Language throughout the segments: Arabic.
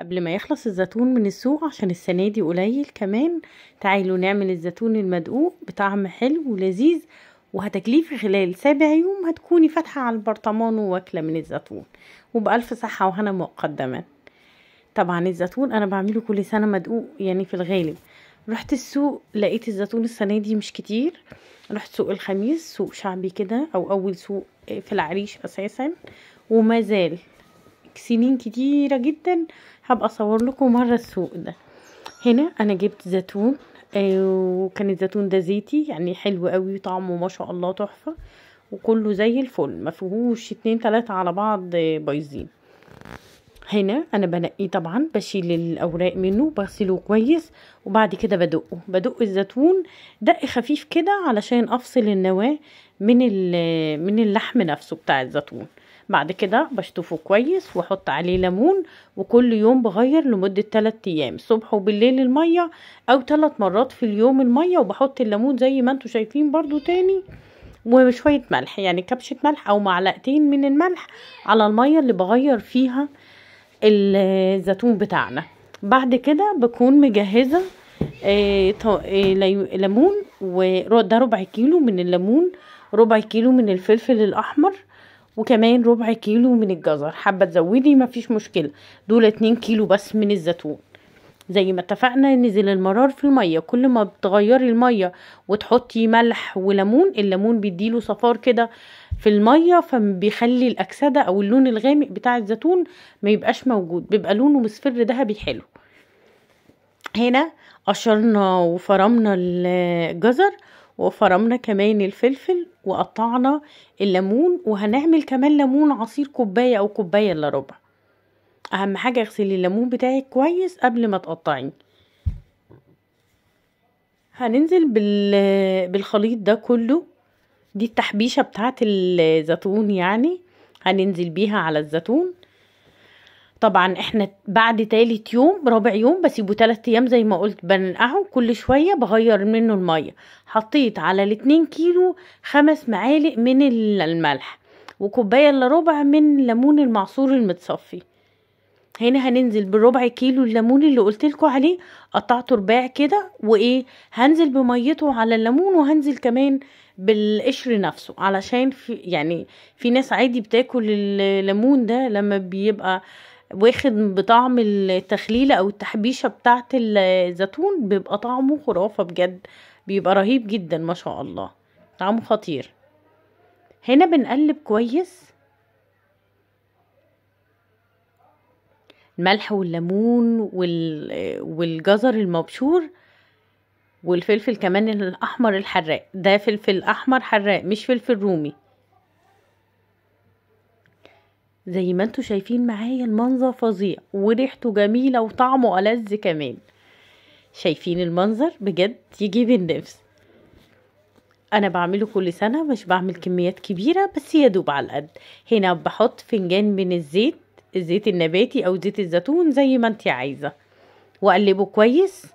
قبل ما يخلص الزيتون من السوق عشان السنة دي قليل كمان تعالوا نعمل الزيتون المدقوق بطعم حلو ولذيذ وهتاكليه في خلال سابع يوم هتكوني فاتحة على البرطمان واكلة من الزيتون وبألف صحة وهنا مقدما طبعا الزيتون انا بعمله كل سنة مدقوق يعني في الغالب رحت السوق لقيت الزيتون السنة دي مش كتير رحت سوق الخميس سوق شعبي كده او اول سوق في العريش اساسا وما زال سنين كتيرة جدا هبقى اصور لكم مرة السوق ده هنا انا جبت زيتون آه، وكان الزيتون ده زيتي يعني حلو قوي طعمه ما شاء الله تحفة وكله زي الفل ما فيهوش اتنين تلاتة على بعض بايظين هنا انا بنقيه طبعا بشيل الاوراق منه بغسله كويس وبعد كده بدقه بدق الزيتون دق خفيف كده علشان افصل النواه من من اللحم نفسه بتاع الزيتون بعد كده بشطفه كويس واحط عليه ليمون وكل يوم بغير لمدة 3 ايام صبح وبالليل المية او 3 مرات في اليوم المية وبحط الليمون زي ما انتم شايفين برضو تاني وشوية ملح يعني كبشة ملح او معلقتين من الملح على المية اللي بغير فيها الزيتون بتاعنا بعد كده بكون مجهزة إيه ليمون وده ربع كيلو من الليمون ربع كيلو من الفلفل الاحمر وكمان ربع كيلو من الجزر حابه تزودي مفيش مشكله دول اتنين كيلو بس من الزيتون زي ما اتفقنا نزل المرار في الميه كل ما بتغيري الميه وتحطي ملح وليمون الليمون بيديله صفار كده في الميه فبيخلي الاكسده او اللون الغامق بتاع الزيتون ما يبقاش موجود بيبقى لونه مصفر ذهبي حلو هنا قشرنا وفرمنا الجزر وفرمنا كمان الفلفل وقطعنا الليمون وهنعمل كمان ليمون عصير كوباية أو كوباية إلا ربع أهم حاجة اغسلي الليمون بتاعك كويس قبل ما تقطعيه هننزل بالخليط ده كله دي التحبيشة بتاعت الزيتون يعني هننزل بيها على الزيتون طبعا احنا بعد تالت يوم رابع يوم بسيبه تلات ايام زي ما قلت بنقعه كل شوية بغير منه المية حطيت على الاتنين كيلو خمس معالق من الملح وكوباية الا ربع من ليمون المعصور المتصفي هنا هننزل بالربع كيلو الليمون اللي قلت لكم عليه قطعته رباع كده وايه هنزل بميته على الليمون وهنزل كمان بالقشر نفسه علشان في يعني في ناس عادي بتاكل الليمون ده لما بيبقى واخد بطعم التخليلة او التحبيشة بتاعت الزيتون بيبقى طعمه خرافة بجد بيبقى رهيب جدا ما شاء الله طعمه خطير هنا بنقلب كويس الملح والليمون والجزر المبشور والفلفل كمان الاحمر الحراق ده فلفل احمر حراق مش فلفل رومي زي ما انتوا شايفين معايا المنظر فظيع وريحته جميلة وطعمه ألذ كمان شايفين المنظر بجد يجيب النفس انا بعمله كل سنه مش بعمل كميات كبيره بس يدوب على القد هنا بحط فنجان من الزيت الزيت النباتي او زيت الزيتون زي ما انت عايزه واقلبه كويس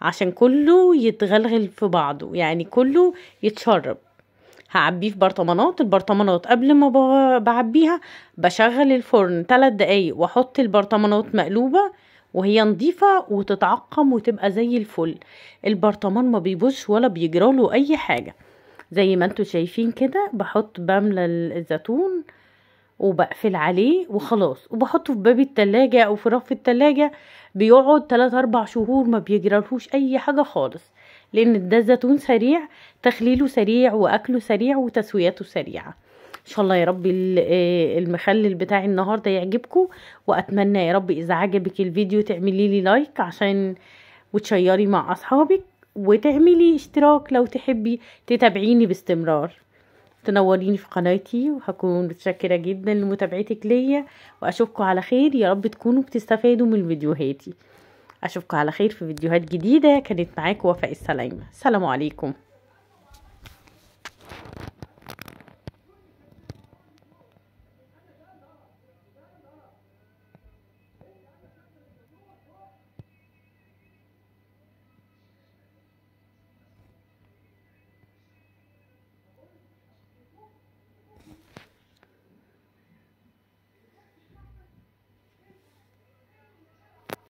عشان كله يتغلغل في بعضه يعني كله يتشرب هعبيه في برطمانات البرطمانات قبل ما بعبيها بشغل الفرن 3 دقايق واحط البرطمانات مقلوبه وهي نظيفة وتتعقم وتبقى زي الفل البرطمان ما بيبوش ولا بيجراله اي حاجة زي ما انتوا شايفين كده بحط بملى الزيتون وبقفل عليه وخلاص وبحطه في باب التلاجة او في رف التلاجة بيقعد 3 4 شهور ما بيجرالهوش اي حاجة خالص لان ده الزيتون سريع تخليله سريع واكله سريع وتسويته سريعه ان شاء الله يا رب آه، المخلل بتاعي النهارده يعجبكم واتمنى يا رب اذا عجبك الفيديو تعملي لي لايك عشان وتشيري مع اصحابك وتعملي اشتراك لو تحبي تتابعيني باستمرار تنوريني في قناتي وهكون متشكرة جدا لمتابعتك ليا واشوفكم على خير يا رب تكونوا بتستفادوا من فيديوهاتي أشوفكم على خير في فيديوهات جديدة كانت معاكم وفاء السلامة سلام عليكم